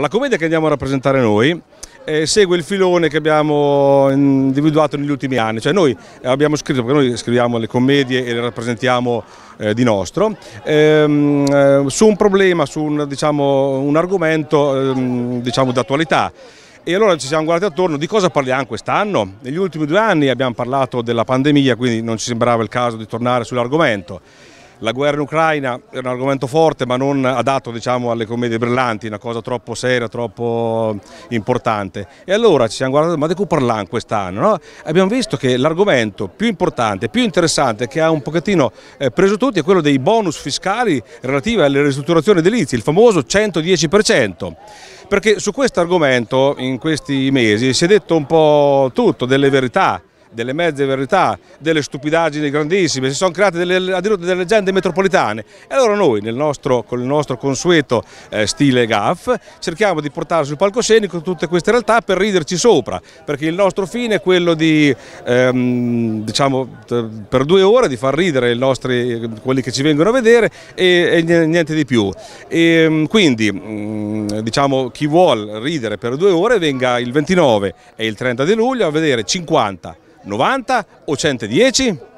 La commedia che andiamo a rappresentare noi eh, segue il filone che abbiamo individuato negli ultimi anni, cioè noi abbiamo scritto, perché noi scriviamo le commedie e le rappresentiamo eh, di nostro, ehm, eh, su un problema, su un, diciamo, un argomento ehm, diciamo, d'attualità. E allora ci siamo guardati attorno di cosa parliamo quest'anno. Negli ultimi due anni abbiamo parlato della pandemia, quindi non ci sembrava il caso di tornare sull'argomento. La guerra in Ucraina è un argomento forte ma non adatto diciamo, alle commedie brillanti, una cosa troppo seria, troppo importante. E allora ci siamo guardati, ma di cui parliamo quest'anno? No? Abbiamo visto che l'argomento più importante, più interessante che ha un pochettino eh, preso tutti è quello dei bonus fiscali relativi alle ristrutturazioni edilizie, il famoso 110%. Perché su questo argomento in questi mesi si è detto un po' tutto, delle verità delle mezze verità, delle stupidaggini grandissime, si sono create delle, addirittura delle leggende metropolitane e allora noi nostro, con il nostro consueto eh, stile gaff cerchiamo di portare sul palcoscenico tutte queste realtà per riderci sopra perché il nostro fine è quello di ehm, diciamo per due ore di far ridere nostri, quelli che ci vengono a vedere e, e niente di più e, ehm, quindi mm, diciamo chi vuole ridere per due ore venga il 29 e il 30 di luglio a vedere 50 90 o 110?